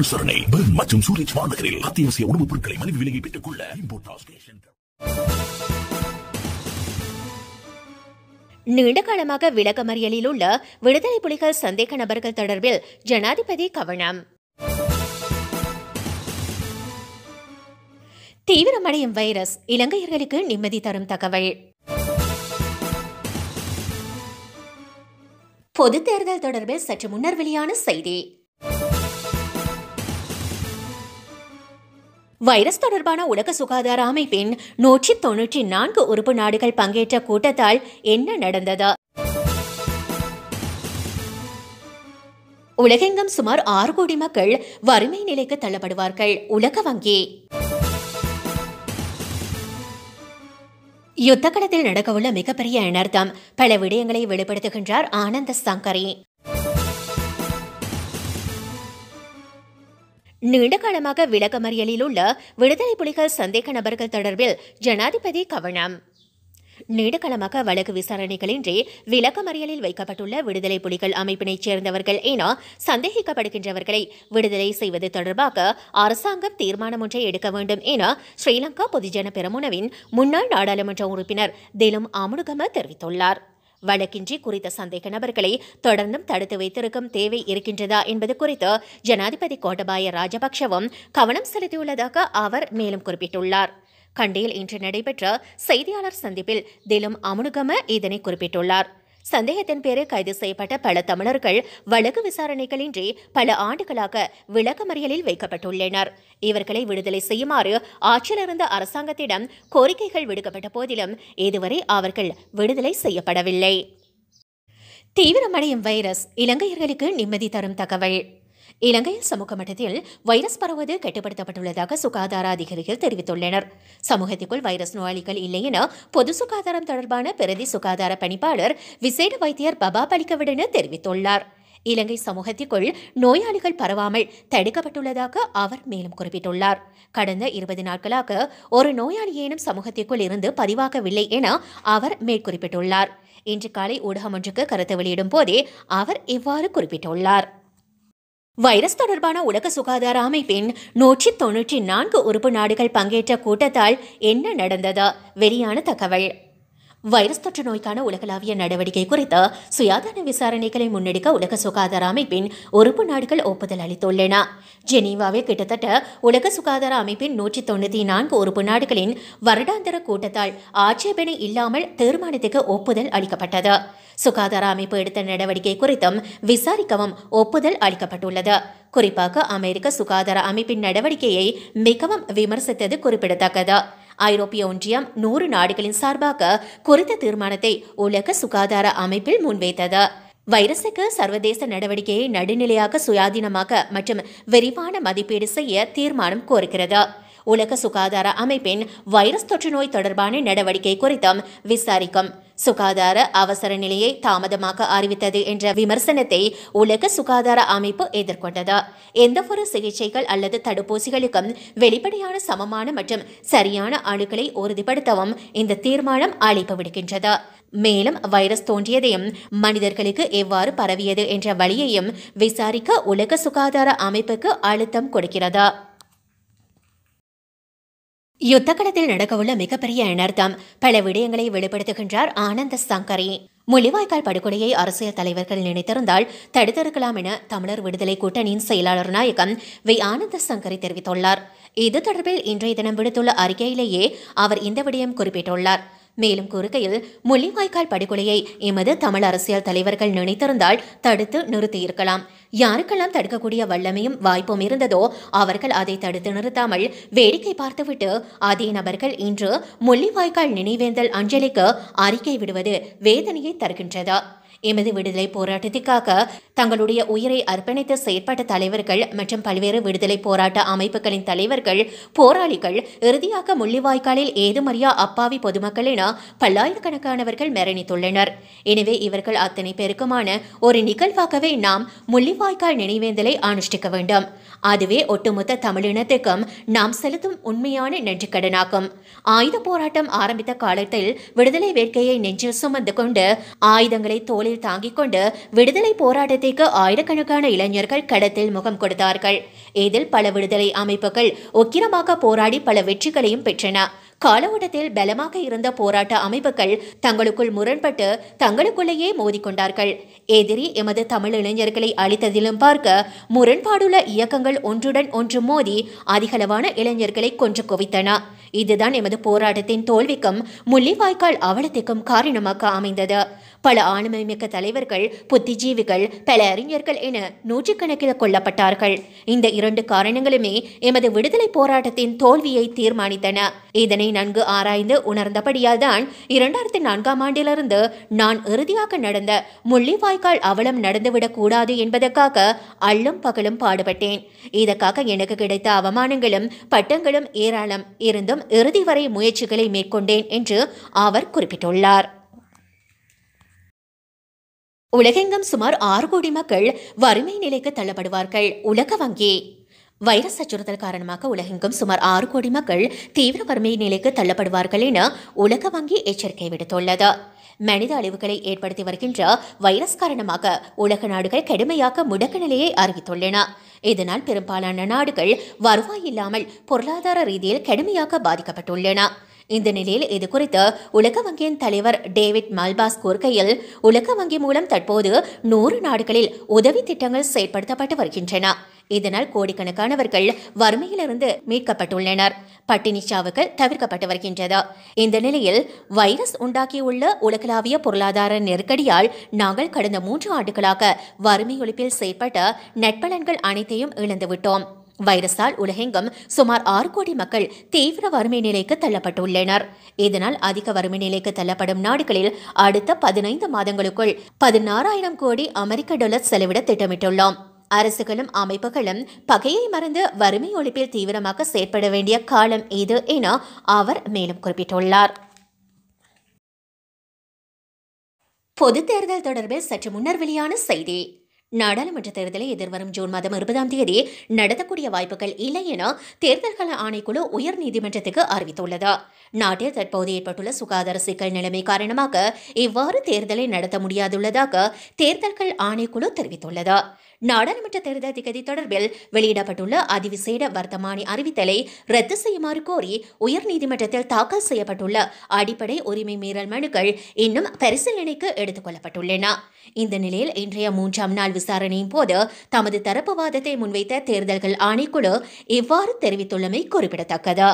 விசாரணை பெர்ன் மற்றும் சூரஜ் மாநகரில் அத்தியாவசிய உணவுப் பொருட்களை மனைவி விலகி பெற்றுக் கொள்ள நீண்ட காலமாக விலகமறியலில் உள்ள விடுதலை புலிகள் சந்தேக நபர்கள் தொடர்பில் ஜனாதிபதி கவனம் தீவிரமடையும் வைரஸ் இலங்கையர்களுக்கு நிம்மதி தரும் தகவல் பொதுத் தேர்தல் தொடர்பில் சற்று முன்னர் வெளியான செய்தி வைரஸ் தொடர்பான உலக சுகாதார அமைப்பின் நூற்றி தொன்னூற்றி நான்கு உறுப்பு நாடுகள் பங்கேற்ற கூட்டத்தால் என்ன நடந்தது உலகெங்கும் சுமார் ஆறு கோடி மக்கள் வறுமை நிலைக்கு தள்ளப்படுவார்கள் உலக வங்கி யுத்தகலத்தில் நடக்கவுள்ள மிகப்பெரிய அனர்த்தம் பல விடயங்களை வெளிப்படுத்துகின்றார் ஆனந்த சங்கரி நீண்டகாலமாக விளக்கமறியலில் உள்ள விடுதலை புலிகள் சந்தேக நபர்கள் தொடர்பில் ஜனாதிபதி கவனம் நீண்டகாலமாக வழக்கு விசாரணைகளின்றி விளக்கமறியலில் வைக்கப்பட்டுள்ள விடுதலை புலிகள் அமைப்பினைச் சேர்ந்தவர்கள் என சந்தேகிக்கப்படுகின்றவர்களை விடுதலை செய்வது தொடர்பாக அரசாங்கம் தீர்மானம் ஒன்றை எடுக்க வேண்டும் என ஸ்ரீலங்கா பொதுஜன பெரமுனவின் முன்னாள் நாடாளுமன்ற உறுப்பினர் திலும் ஆமுனுகம தெரிவித்துள்ளார் வழக்கின்றி குறித்த சந்தேக நபர்களை தொடர்ந்தும் தடுத்து வைத்திருக்கும் தேவை இருக்கின்றதா என்பது குறித்து ஜனாதிபதி கோட்டபாய ராஜபக்ஷவும் கவனம் செலுத்தியுள்ளதாக அவர் மேலும் குறிப்பிட்டுள்ளார் கண்டியில் இன்று நடைபெற்ற செய்தியாளர் சந்திப்பில் திலும் அமுனுகம இதனை குறிப்பிட்டுள்ளார் சந்தேகத்தின் பேரில் கைது செய்யப்பட்ட பல தமிழர்கள் வழக்கு விசாரணைகளின்றி பல ஆண்டுகளாக விளக்கமறியலில் வைக்கப்பட்டுள்ளனர் இவர்களை விடுதலை செய்யுமாறு ஆட்சியிலிருந்த அரசாங்கத்திடம் கோரிக்கைகள் விடுக்கப்பட்ட போதிலும் இதுவரை அவர்கள் விடுதலை செய்யப்படவில்லை தீவிரமடையும் வைரஸ் இலங்கையர்களுக்கு நிம்மதி தரும் தகவல் இலங்கையில் சமூக மட்டத்தில் வைரஸ் பரவுவது கட்டுப்படுத்தப்பட்டுள்ளதாக சுகாதார அதிகாரிகள் தெரிவித்துள்ளனர் சமூகத்திற்குள் வைரஸ் நோயாளிகள் இல்லை என பொது சுகாதாரம் தொடர்பான பிரதி சுகாதார பணிப்பாளர் விசேட வைத்தியர் பபா பலிக்கவிடன தெரிவித்துள்ளார் இலங்கை சமூகத்திற்குள் நோயாளிகள் பரவாமல் தடுக்கப்பட்டுள்ளதாக அவர் மேலும் குறிப்பிட்டுள்ளார் கடந்த இருபது நாட்களாக ஒரு நோயாளியேனும் சமூகத்திற்குள் இருந்து பதிவாகவில்லை என அவர் மேற்குறிப்பிட்டுள்ளார் இன்று காலை ஊடகம் ஒன்றுக்கு கருத்து வெளியிடும் போதே அவர் இவ்வாறு குறிப்பிட்டுள்ளார் வைரஸ் தொடர்பான உலக சுகாதார அமைப்பின் நூற்றி தொன்னூற்றி நான்கு உறுப்பு நாடுகள் பங்கேற்ற கூட்டத்தால் என்ன நடந்ததா வெளியான தகவல் வைரஸ் தொற்று நோய்க்கான உலகளாவிய நடவடிக்கை குறித்த சுயாதீன விசாரணைகளை முன்னெடுக்க உலக சுகாதார அமைப்பின் உறுப்பு நாடுகள் ஒப்புதல் அளித்துள்ளன ஜெனீவாவில் கிட்டத்தட்ட உலக சுகாதார அமைப்பின் நூற்றி தொண்ணூற்றி நான்கு உறுப்பு நாடுகளின் வருடாந்திர கூட்டத்தால் ஆட்சேபனை இல்லாமல் தீர்மானத்துக்கு ஒப்புதல் அளிக்கப்பட்டது சுகாதார அமைப்பு எடுத்த நடவடிக்கை குறித்தும் விசாரிக்கவும் ஒப்புதல் அளிக்கப்பட்டுள்ளது குறிப்பாக அமெரிக்க சுகாதார அமைப்பின் நடவடிக்கையை மிகவும் விமர்சித்தது குறிப்பிடத்தக்கது ஐரோப்பிய ஒன்றியம் நூறு நாடுகளின் சார்பாக குறித்த தீர்மானத்தை உலக சுகாதார அமைப்பில் முன்வைத்தது வைரசுக்கு சர்வதேச நடவடிக்கையை நடுநிலையாக சுயாதீனமாக மற்றும் விரிவான மதிப்பீடு செய்ய தீர்மானம் கோருகிறது உலக சுகாதார அமைப்பின் வைரஸ் தொற்று நோய் தொடர்பான நடவடிக்கை குறித்தும் விசாரிக்கும் சுகாதார அவசர நிலையை தாமதமாக அறிவித்தது என்ற விமர்சனத்தை உலக சுகாதார அமைப்பு எதிர்கொண்டது எந்தவொரு சிகிச்சைகள் அல்லது தடுப்பூசிகளுக்கும் வெளிப்படையான சமமான மற்றும் சரியான அணுக்களை உறுதிப்படுத்தவும் இந்த தீர்மானம் அழைப்பு விடுக்கின்றது மேலும் வைரஸ் தோன்றியதையும் மனிதர்களுக்கு எவ்வாறு பரவியது என்ற வழியையும் விசாரிக்க உலக சுகாதார அமைப்புக்கு அழுத்தம் கொடுக்கிறது யுத்த களத்தில் நடக்கவுள்ள மிகப்பெரிய அனர்த்தம் பல விடயங்களை வெளிப்படுத்துகின்றார் ஆனந்த சங்கரி முள்ளிவாய்க்கால் படுகொலையை அரசியல் தலைவர்கள் நினைத்திருந்தால் தடுத்திருக்கலாம் என தமிழர் விடுதலை கூட்டணியின் செயலாளர் நாயகம் வி ஆனந்த சங்கரி தெரிவித்துள்ளார் இது தொடர்பில் இன்றைய தினம் விடுத்துள்ள அறிக்கையிலேயே அவர் இந்த விடயம் குறிப்பிட்டுள்ளார் மேலும் கூறுகையில் முள்ளிவாய்க்கால் படுகொலையை எமது தமிழ் அரசியல் தலைவர்கள் நினைத்திருந்தால் தடுத்து நிறுத்தியிருக்கலாம் யாருக்கெல்லாம் தடுக்கக்கூடிய வல்லமையும் வாய்ப்பும் இருந்ததோ அவர்கள் அதை தடுத்து நிறுத்தாமல் வேடிக்கை பார்த்துவிட்டு அதே நபர்கள் இன்று முள்ளிவாய்க்கால் நினைவேந்தல் அஞ்சலிக்கு அறிக்கை விடுவது வேதனையை தருகின்றது எமது விடுதலை போராட்டத்திற்காக தங்களுடைய உயிரை அர்ப்பணித்து செயற்பட்ட தலைவர்கள் மற்றும் பல்வேறு விடுதலை போராட்ட அமைப்புகளின் தலைவர்கள் போராளிகள் இறுதியாக முள்ளிவாய்க்காலில் ஏதுமறியா அப்பாவி பொதுமக்கள் என பல்லாயிரக்கணக்கானவர்கள் மரணித்துள்ளனர் எனவே இவர்கள் அத்தனை பெருக்கமான ஒரு நிகழ்வாகவே நாம் முள்ளி திருவாய்க்கால் நினைவேந்தலை அனுஷ்டிக்க வேண்டும் அதுவே ஒட்டுமொத்த தமிழினத்துக்கும் நாம் செலுத்தும் உண்மையான கடனாகும் ஆயுத போராட்டம் ஆரம்பித்த காலத்தில் விடுதலை வேட்கையை நெஞ்சில் சுமந்து கொண்டு ஆயுதங்களை தோளில் தாங்கிக் கொண்டு விடுதலை போராட்டத்திற்கு ஆயிரக்கணக்கான இளைஞர்கள் கடத்தில் முகம் கொடுத்தார்கள் இதில் பல விடுதலை அமைப்புகள் உக்கிரமாக போராடி பல வெற்றிகளையும் பெற்றன காலவட்டத்தில் பலமாக இருந்த போராட்ட அமைப்புகள் தங்களுக்குள் முரண்பட்டு தங்களுக்குள்ளேயே மோதிக்கொண்டார்கள் எதிரி எமது தமிழ் இளைஞர்களை அழித்ததிலும் பார்க்க முரண்பாடுள்ள இயக்கங்கள் ஒன்றுடன் ஒன்று மோதி அதிகளவான இளைஞர்களை கொன்று குவித்தன இதுதான் எமது போராட்டத்தின் தோல்விக்கும் முள்ளிவாய்க்கால் அவலத்திற்கும் காரணமாக அமைந்தது பல ஆளுமை மிக்க தலைவர்கள் புத்திஜீவிகள் பல அறிஞர்கள் என நூற்றுக்கணக்கில் கொல்லப்பட்டார்கள் இந்த இரண்டு காரணங்களுமே எமது விடுதலை போராட்டத்தின் தோல்வியை தீர்மானித்தன இதனை நன்கு ஆராய்ந்து உணர்ந்தபடியால் தான் இரண்டாயிரத்தி நான்காம் ஆண்டிலிருந்து நான் இறுதியாக நடந்த முள்ளிவாய்க்கால் அவலம் நடந்துவிடக் கூடாது என்பதற்காக அள்ளும் பகலும் பாடுபட்டேன் இதற்காக எனக்கு கிடைத்த அவமானங்களும் பட்டங்களும் ஏராளம் இருந்தும் மூலம் இறுதி வரை முயற்சிகளை மேற்கொண்டேன் என்று அவர் குறிப்பிட்டுள்ளார் உலகெங்கும் சுமார் ஆறு கோடி மக்கள் வறுமை நிலைக்கு தள்ளப்படுவார்கள் உலக வங்கி வைரஸ் அச்சுறுத்தல் காரணமாக உலகெங்கும் சுமார் ஆறு கோடி மக்கள் தீவிர வறுமை நிலைக்கு தள்ளப்படுவார்கள் என உலக வங்கி எச்சரிக்கை விடுத்துள்ளது மனித அழிவுகளை ஏற்படுத்தி வருகின்ற வைரஸ் காரணமாக உலக நாடுகள் கடுமையாக முடக்க நிலையை அறிவித்துள்ளன இதனால் பெரும்பாலான நாடுகள் வருவாய் இல்லாமல் பொருளாதார ரீதியில் கடுமையாக பாதிக்கப்பட்டுள்ளன இந்த நிலையில் இதுகுறித்து உலக வங்கியின் தலைவர் டேவிட் மல்பாஸ் கூறுகையில் உலக வங்கி மூலம் தற்போது நூறு நாடுகளில் உதவி திட்டங்கள் செயல்படுத்தப்பட்டு வருகின்றன இதனால் கோடிக்கணக்கானவர்கள் வறுமையிலிருந்து மீட்கப்பட்டுள்ளனர் பட்டினி சாவுகள் தவிர்க்கப்பட்டு வருகின்றது இந்த நிலையில் வைரஸ் உண்டாக்கியுள்ள உலகளாவிய பொருளாதார நெருக்கடியால் நாங்கள் கடந்த மூன்று ஆண்டுகளாக வறுமை ஒழிப்பில் செயல்பட்ட நட்பலன்கள் அனைத்தையும் இழந்துவிட்டோம் வைரஸால் உலகெங்கும் சுமார் ஆறு கோடி மக்கள் தீவிர வறுமை நிலைக்கு தள்ளப்பட்டுள்ளனர் இதனால் அதிக வறுமை நிலைக்கு தள்ளப்படும் நாடுகளில் அடுத்த பதினைந்து மாதங்களுக்குள் பதினாறாயிரம் கோடி அமெரிக்க டாலர் செலவிட திட்டமிட்டுள்ளோம் அரசுகளும் அமைப்புகளும் பகையை மறந்து வறுமை ஒழிப்பில் தீவிரமாக செயற்பட வேண்டிய காலம் இது என அவர் மேலும் குறிப்பிட்டுள்ளார் பொது தேர்தல் தொடர்பில் சற்று முன்னர் வெளியான செய்தி நாடாளுமன்ற தேர்தலை எதிர்வரும் ஜூன் மாதம் இருபதாம் தேதி நடத்தக்கூடிய வாய்ப்புகள் இல்லை என தேர்தல்கள ஆணைக்குழு உயர் நீதிமன்றத்துக்கு அறிவித்துள்ளது நாட்டில் தற்போது ஏற்பட்டுள்ள சுகாதார சிக்கல் நிலைமை காரணமாக இவ்வாறு தேர்தலை நடத்த முடியாதுள்ளதாக தேர்தல்கள் ஆணைக்குழு தெரிவித்துள்ளது நாடாளுமன்ற தேர்தல் திகதி தொடர்பில் வெளியிடப்பட்டுள்ள அதிவிசேட வர்த்தமானி அறிவித்தலை ரத்து செய்யுமாறு கோரி உயர்நீதிமன்றத்தில் தாக்கல் செய்யப்பட்டுள்ள அடிப்படை உரிமை மீறல் மனுக்கள் இன்னும் பரிசீலனைக்கு எடுத்துக் கொள்ளப்பட்டுள்ளன இந்த நிலையில் இன்றைய மூன்றாம் நாள் விசாரணையின் போது தமது தரப்பு வாதத்தை முன்வைத்த தேர்தல்கள் ஆணைக்குழு இவ்வாறு தெரிவித்துள்ளமை குறிப்பிடத்தக்கது